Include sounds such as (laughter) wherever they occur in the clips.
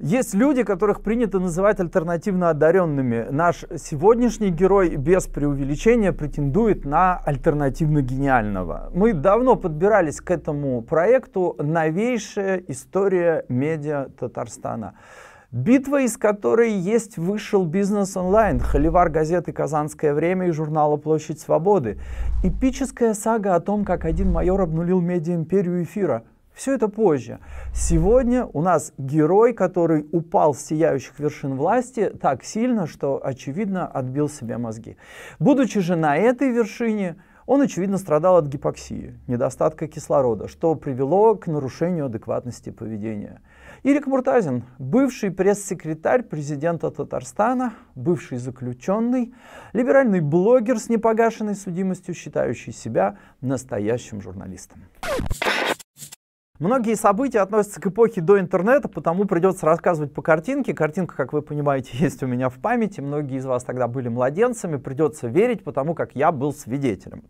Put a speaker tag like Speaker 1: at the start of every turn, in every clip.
Speaker 1: Есть люди, которых принято называть альтернативно одаренными. Наш сегодняшний герой без преувеличения претендует на альтернативно гениального. Мы давно подбирались к этому проекту «Новейшая история медиа Татарстана». Битва, из которой есть вышел бизнес онлайн, холивар газеты «Казанское время» и журнала «Площадь свободы». Эпическая сага о том, как один майор обнулил медиа-империю эфира – все это позже. Сегодня у нас герой, который упал с сияющих вершин власти так сильно, что, очевидно, отбил себе мозги. Будучи же на этой вершине, он, очевидно, страдал от гипоксии, недостатка кислорода, что привело к нарушению адекватности поведения. Ирик Муртазин, бывший пресс-секретарь президента Татарстана, бывший заключенный, либеральный блогер с непогашенной судимостью, считающий себя настоящим журналистом. Многие события относятся к эпохе до интернета, потому придется рассказывать по картинке. Картинка, как вы понимаете, (laughs) есть у меня в памяти. Многие из вас тогда были младенцами. Придется верить, потому как я был свидетелем.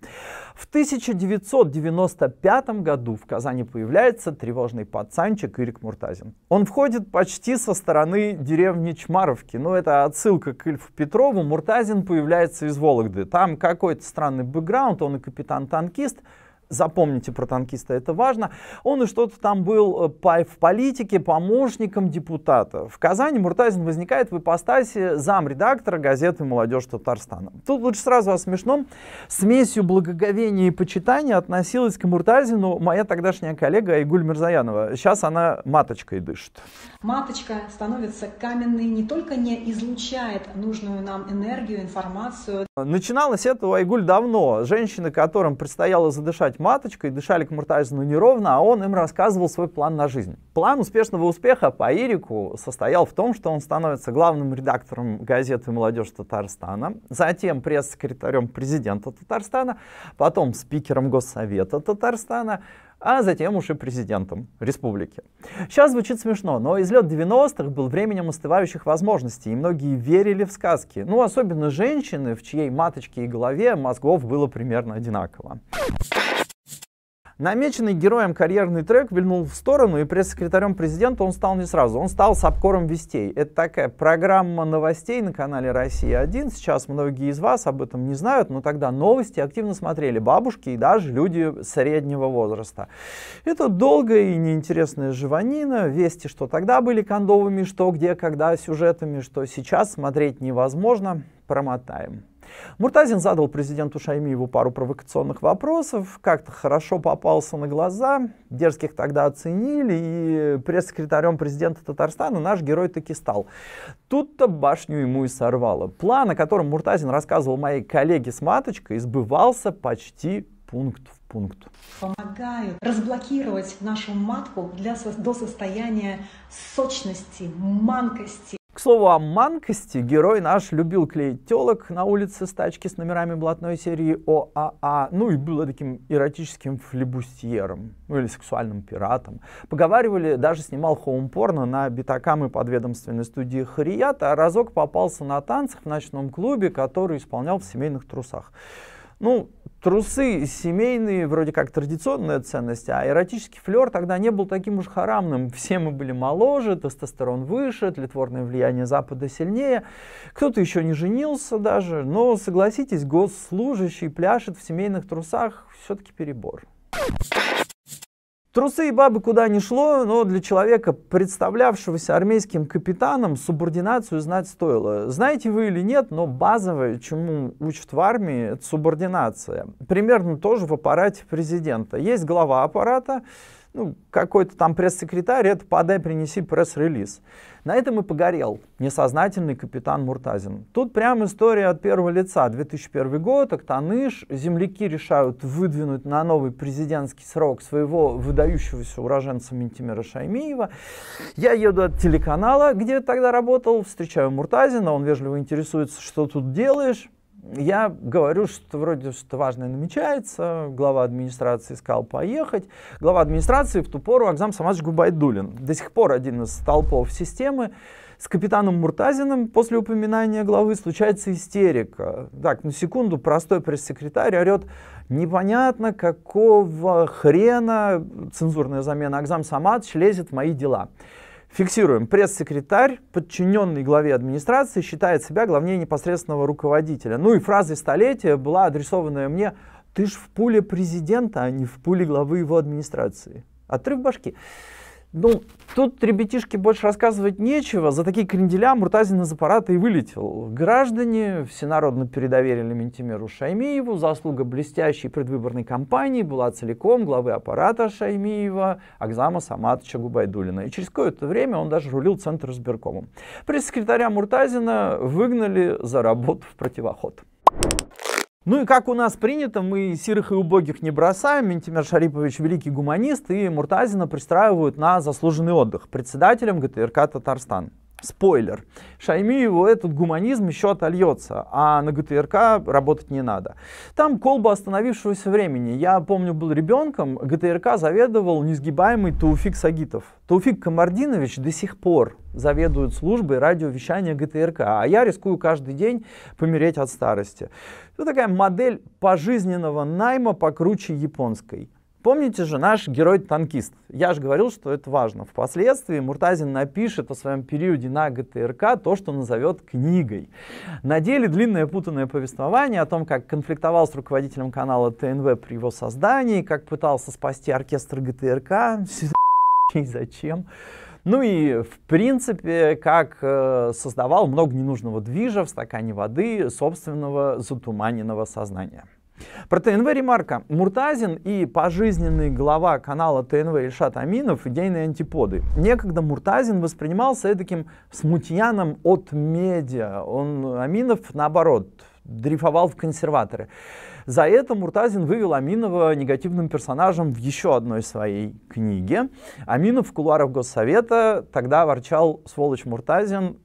Speaker 1: В 1995 году в Казани появляется тревожный пацанчик Ирик Муртазин. Он входит почти со стороны деревни Чмаровки. Ну, это отсылка к Ильфу Петрову. Муртазин появляется из Вологды. Там какой-то странный бэкграунд, он и капитан-танкист. Запомните про танкиста, это важно. Он и что-то там был э, в политике помощником депутата. В Казани Муртазин возникает в ипостаси замредактора газеты «Молодежь Татарстана». Тут лучше сразу о смешном. Смесью благоговения и почитания относилась к Муртазину моя тогдашняя коллега Айгуль Мирзаянова. Сейчас она маточкой дышит. Маточка становится каменной, не только не излучает нужную нам энергию, информацию. Начиналось это у Айгуль давно. Женщины, которым предстояло задышать стать маточкой, дышали к Муртазину неровно, а он им рассказывал свой план на жизнь. План успешного успеха по Ирику состоял в том, что он становится главным редактором газеты «Молодежь Татарстана», затем пресс-секретарем президента Татарстана, потом спикером Госсовета Татарстана, а затем уж и президентом республики. Сейчас звучит смешно, но излет 90-х был временем остывающих возможностей, и многие верили в сказки. Ну, особенно женщины, в чьей маточке и голове мозгов было примерно одинаково. Намеченный героем карьерный трек вильнул в сторону, и пресс-секретарем президента он стал не сразу. Он стал сапкором вестей. Это такая программа новостей на канале «Россия-1». Сейчас многие из вас об этом не знают, но тогда новости активно смотрели бабушки и даже люди среднего возраста. Это долгая и неинтересная живанина. Вести, что тогда были кондовыми, что где, когда сюжетами, что сейчас смотреть невозможно. Промотаем. Муртазин задал президенту Шаймиеву пару провокационных вопросов, как-то хорошо попался на глаза, дерзких тогда оценили, и пресс-секретарем президента Татарстана наш герой таки стал. Тут-то башню ему и сорвало. План, о котором Муртазин рассказывал моей коллеге с маточкой, сбывался почти пункт в пункт. Помогают разблокировать нашу матку для, до состояния сочности, манкости, к слову о манкости, герой наш любил клеить телок на улице с тачки с номерами блатной серии ОАА, ну и был таким эротическим флебустьером, ну или сексуальным пиратом. Поговаривали, даже снимал хоум-порно на битакам и подведомственной студии Харията, а разок попался на танцах в ночном клубе, который исполнял в семейных трусах. Ну, Трусы семейные, вроде как традиционная ценность, а эротический флер тогда не был таким уж харамным. Все мы были моложе, тестостерон выше, тлетворное влияние Запада сильнее. Кто-то еще не женился даже, но, согласитесь, госслужащий пляшет в семейных трусах все-таки перебор. Трусы и бабы куда ни шло, но для человека, представлявшегося армейским капитаном, субординацию знать стоило. Знаете вы или нет, но базовое, чему учат в армии, это субординация. Примерно тоже в аппарате президента. Есть глава аппарата, ну, какой-то там пресс-секретарь, это подай, принеси пресс-релиз. На этом и погорел несознательный капитан Муртазин. Тут прям история от первого лица. 2001 год, Актаныш, земляки решают выдвинуть на новый президентский срок своего выдающегося уроженца Ментимира Шаймиева. Я еду от телеканала, где тогда работал, встречаю Муртазина, он вежливо интересуется, что тут делаешь я говорю, что вроде что важное намечается, глава администрации искал поехать. Глава администрации в ту пору Акзам Самадж Губайдулин, до сих пор один из столпов системы. С капитаном Муртазиным после упоминания главы случается истерика. Так, на секунду простой пресс-секретарь орет, непонятно какого хрена цензурная замена Акзам Самадж лезет в мои дела. Фиксируем. Пресс-секретарь, подчиненный главе администрации, считает себя главнее непосредственного руководителя. Ну и фразой столетия была адресованная мне «Ты ж в пуле президента, а не в пуле главы его администрации». Отрыв башки. Ну, тут ребятишки больше рассказывать нечего. За такие кренделя Муртазин из аппарата и вылетел. Граждане всенародно передоверили Ментимеру Шаймиеву. Заслуга блестящей предвыборной кампании была целиком главы аппарата Шаймиева Акзама Саматовича Губайдулина. И через какое-то время он даже рулил Центр избиркомом. Пресс-секретаря Муртазина выгнали за работу в противоход. Ну и как у нас принято, мы сирых и убогих не бросаем. Ментимер Шарипович великий гуманист и Муртазина пристраивают на заслуженный отдых председателем ГТРК Татарстан. Спойлер. Шаймиеву этот гуманизм еще отольется, а на ГТРК работать не надо. Там колба остановившегося времени. Я помню, был ребенком, ГТРК заведовал несгибаемый Туфик Сагитов. Туфик Камардинович до сих пор заведует службой радиовещания ГТРК, а я рискую каждый день помереть от старости. Это такая модель пожизненного найма покруче японской. Помните же наш герой-танкист. Я же говорил, что это важно. Впоследствии Муртазин напишет о своем периоде на ГТРК то, что назовет книгой. На деле длинное путанное повествование о том, как конфликтовал с руководителем канала ТНВ при его создании, как пытался спасти оркестр ГТРК, (laughs) и зачем. Ну и, в принципе, как э, создавал много ненужного движа в стакане воды собственного затуманенного сознания. Про ТНВ ремарка. Муртазин и пожизненный глава канала ТНВ Ильшат Аминов – идейные антиподы. Некогда Муртазин воспринимался таким смутьяном от медиа. Он, Аминов, наоборот, дрейфовал в консерваторы. За это Муртазин вывел Аминова негативным персонажем в еще одной своей книге. Аминов в кулуарах Госсовета тогда ворчал «Сволочь Муртазин,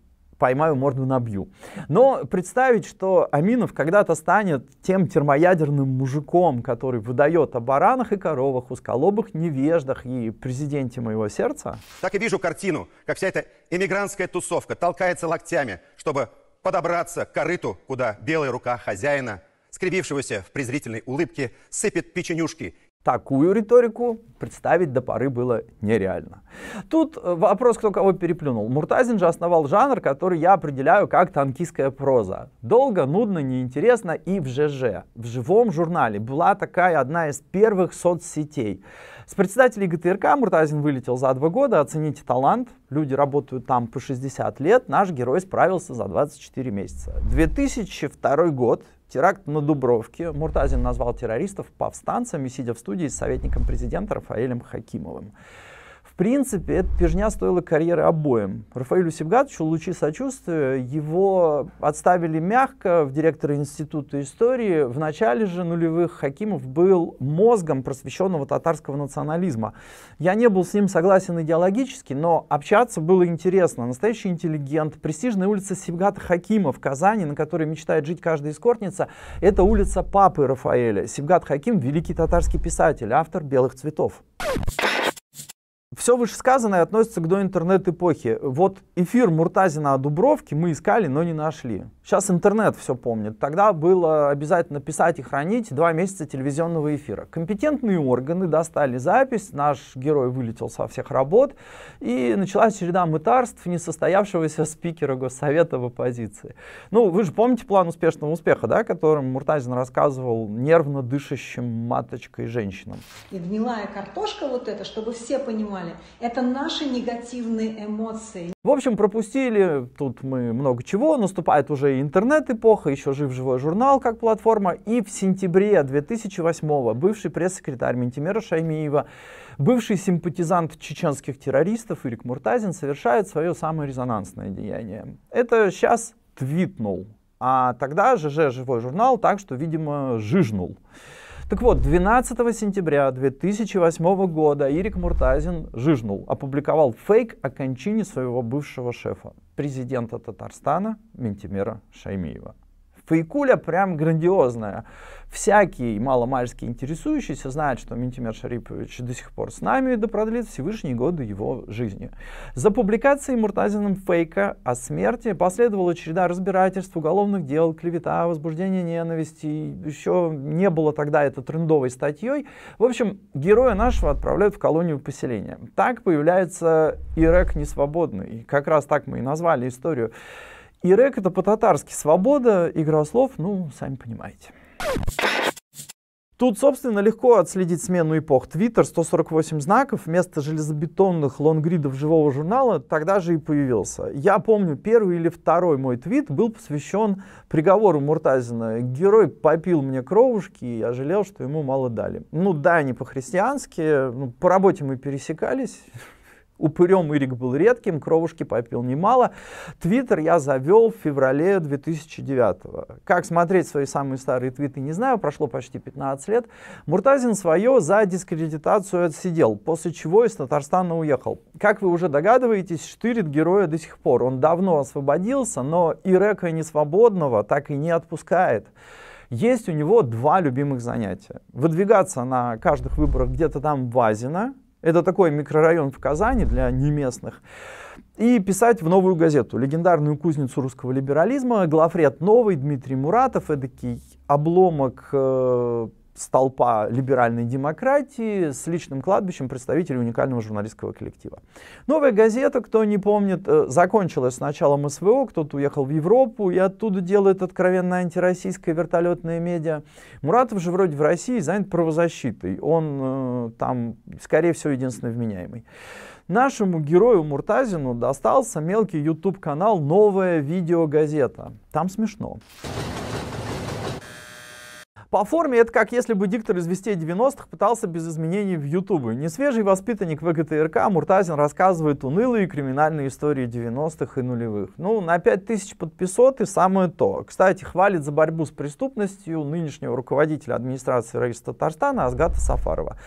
Speaker 1: поймаю, морду набью. Но представить, что Аминов когда-то станет тем термоядерным мужиком, который выдает о баранах и коровах, узколобых невеждах и президенте моего сердца... Так и вижу картину, как вся эта эмигрантская тусовка толкается локтями, чтобы подобраться к корыту, куда белая рука хозяина, скривившегося в презрительной улыбке, сыпет печенюшки Такую риторику представить до поры было нереально. Тут э, вопрос, кто кого переплюнул. Муртазин же основал жанр, который я определяю как танкистская проза. Долго, нудно, неинтересно и в ЖЖ, в живом журнале, была такая одна из первых соцсетей. С председателей ГТРК Муртазин вылетел за два года, оцените талант, люди работают там по 60 лет, наш герой справился за 24 месяца. 2002 год, Теракт на Дубровке. Муртазин назвал террористов повстанцами, сидя в студии с советником президента Рафаэлем Хакимовым. В принципе, эта пижня стоила карьеры обоим. Рафаэлю Сибгатовичу лучи сочувствия его отставили мягко в директора Института истории. В начале же нулевых Хакимов был мозгом просвещенного татарского национализма. Я не был с ним согласен идеологически, но общаться было интересно. Настоящий интеллигент. Престижная улица Сибгата Хакимов в Казани, на которой мечтает жить каждая эскортница, это улица папы Рафаэля. Сибгат Хаким – великий татарский писатель, автор «Белых цветов». Thank все вышесказанное относится к доинтернет-эпохе. Вот эфир Муртазина о Дубровке мы искали, но не нашли. Сейчас интернет все помнит. Тогда было обязательно писать и хранить два месяца телевизионного эфира. Компетентные органы достали запись, наш герой вылетел со всех работ, и началась череда мытарств несостоявшегося спикера Госсовета в оппозиции. Ну, вы же помните план успешного успеха, да, которым Муртазин рассказывал нервно дышащим маточкой женщинам. И гнилая картошка вот эта, чтобы все понимали, понимали. Это наши негативные эмоции. В общем, пропустили тут мы много чего. Наступает уже интернет-эпоха, еще жив живой журнал как платформа. И в сентябре 2008-го бывший пресс-секретарь Ментимера Шаймиева, бывший симпатизант чеченских террористов Ирик Муртазин совершает свое самое резонансное деяние. Это сейчас твитнул. А тогда ЖЖ «Живой журнал» так, что, видимо, жижнул. Так вот, 12 сентября 2008 года Ирик Муртазин жижнул, опубликовал фейк о кончине своего бывшего шефа, президента Татарстана Ментимера Шаймиева. Фейкуля прям грандиозная. Всякий маломальский интересующийся знает, что Ментимер Шарипович до сих пор с нами и да продлит Всевышние годы его жизни. За публикацией муртазином фейка о смерти последовала череда разбирательств, уголовных дел, клевета, возбуждение ненависти. Еще не было тогда это трендовой статьей. В общем, героя нашего отправляют в колонию поселения. Так появляется ирек несвободный. И как раз так мы и назвали историю. И рек это по-татарски свобода, игра слов, ну, сами понимаете. Тут, собственно, легко отследить смену эпох. Твиттер 148 знаков вместо железобетонных лонгридов живого журнала тогда же и появился. Я помню, первый или второй мой твит был посвящен приговору Муртазина. Герой попил мне кровушки, и я жалел, что ему мало дали. Ну да, не по-христиански, ну, по работе мы пересекались, Упырем Ирик был редким, кровушки попил немало. Твиттер я завел в феврале 2009 -го. Как смотреть свои самые старые твиты, не знаю, прошло почти 15 лет. Муртазин свое за дискредитацию отсидел, после чего из Татарстана уехал. Как вы уже догадываетесь, штырит героя до сих пор. Он давно освободился, но и Несвободного так и не отпускает есть у него два любимых занятия. Выдвигаться на каждых выборах где-то там в Азино, это такой микрорайон в Казани для неместных. И писать в новую газету, легендарную кузницу русского либерализма, главред новый Дмитрий Муратов, эдакий обломок э, столпа либеральной демократии с личным кладбищем представителей уникального журналистского коллектива. «Новая газета», кто не помнит, э, закончилась с началом СВО, кто-то уехал в Европу и оттуда делает откровенно антироссийское вертолетное медиа. Муратов же вроде в России занят правозащитой, он э, там, скорее всего, единственный вменяемый. Нашему герою Муртазину достался мелкий YouTube-канал «Новая видеогазета». Там смешно. По форме это как если бы диктор из «Вестей 90-х» пытался без изменений в Ютубе. Несвежий воспитанник ВГТРК Муртазин рассказывает унылые криминальные истории 90-х и нулевых. Ну, на 5000 подписот и самое то. Кстати, хвалит за борьбу с преступностью нынешнего руководителя администрации правительства Татарстана Азгата Сафарова.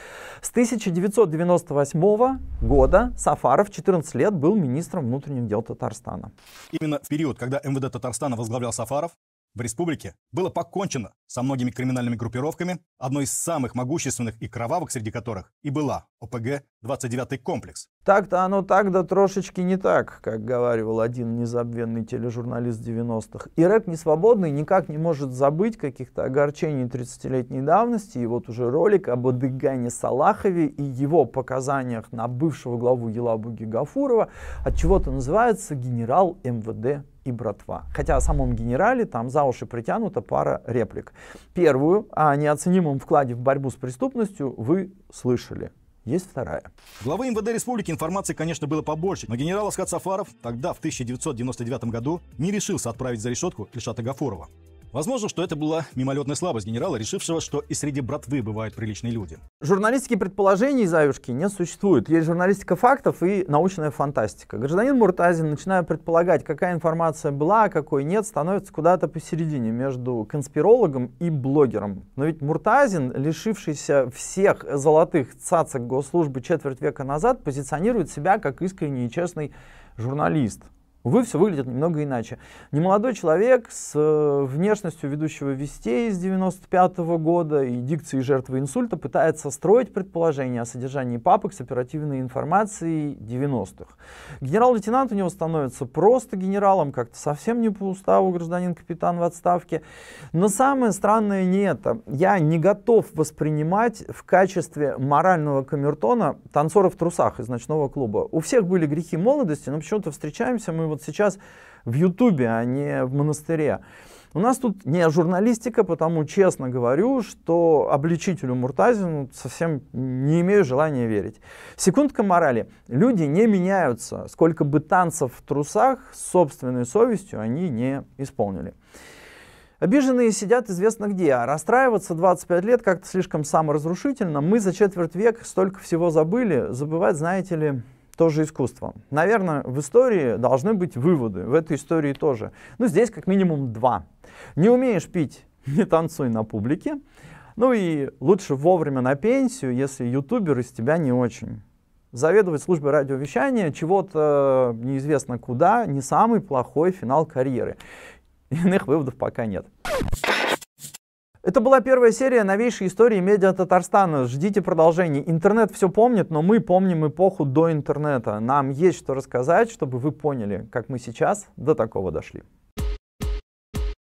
Speaker 1: С 1998 года Сафаров 14 лет был министром внутренних дел Татарстана. Именно в период, когда МВД Татарстана возглавлял Сафаров, в республике было покончено со многими криминальными группировками, одной из самых могущественных и кровавых среди которых и была ОПГ-29 комплекс. Так-то оно так да трошечки не так, как говаривал один незабвенный тележурналист 90-х. Ирак Несвободный никак не может забыть каких-то огорчений 30-летней давности, и вот уже ролик об Адыгане Салахове и его показаниях на бывшего главу Елабуги Гафурова от чего-то называется «Генерал МВД и братва. Хотя о самом генерале там за уши притянута пара реплик. Первую о неоценимом вкладе в борьбу с преступностью вы слышали. Есть вторая. Главы МВД республики информации, конечно, было побольше, но генерал Аскат Сафаров тогда, в 1999 году, не решился отправить за решетку Ильшата Гафурова. Возможно, что это была мимолетная слабость генерала, решившего, что и среди братвы бывают приличные люди. Журналистики предположений Заюшки не существует. Есть журналистика фактов и научная фантастика. Гражданин Муртазин, начиная предполагать, какая информация была, а какой нет, становится куда-то посередине между конспирологом и блогером. Но ведь Муртазин, лишившийся всех золотых цацок госслужбы четверть века назад, позиционирует себя как искренний и честный журналист – Увы, все выглядит немного иначе. Немолодой человек с э, внешностью ведущего вестей из 95 года и дикцией жертвы инсульта пытается строить предположение о содержании папок с оперативной информацией 90-х. Генерал-лейтенант у него становится просто генералом, как-то совсем не по уставу гражданин-капитан в отставке. Но самое странное не это. Я не готов воспринимать в качестве морального камертона танцора в трусах из ночного клуба. У всех были грехи молодости, но почему-то встречаемся мы вот вот сейчас в Ютубе, а не в монастыре. У нас тут не журналистика, потому честно говорю, что обличителю Муртазину совсем не имею желания верить. Секундка морали. Люди не меняются. Сколько бы танцев в трусах, собственной совестью они не исполнили. Обиженные сидят известно где, а расстраиваться 25 лет как-то слишком саморазрушительно. Мы за четверть века столько всего забыли. Забывать, знаете ли, тоже искусство. Наверное, в истории должны быть выводы, в этой истории тоже. Ну, здесь как минимум два. Не умеешь пить, (laughs) не танцуй на публике. Ну и лучше вовремя на пенсию, если ютубер из тебя не очень. Заведовать службой радиовещания чего-то э, неизвестно куда, не самый плохой финал карьеры. Иных выводов пока нет. Это была первая серия новейшей истории медиа Татарстана. Ждите продолжения. Интернет все помнит, но мы помним эпоху до интернета. Нам есть что рассказать, чтобы вы поняли, как мы сейчас до такого дошли.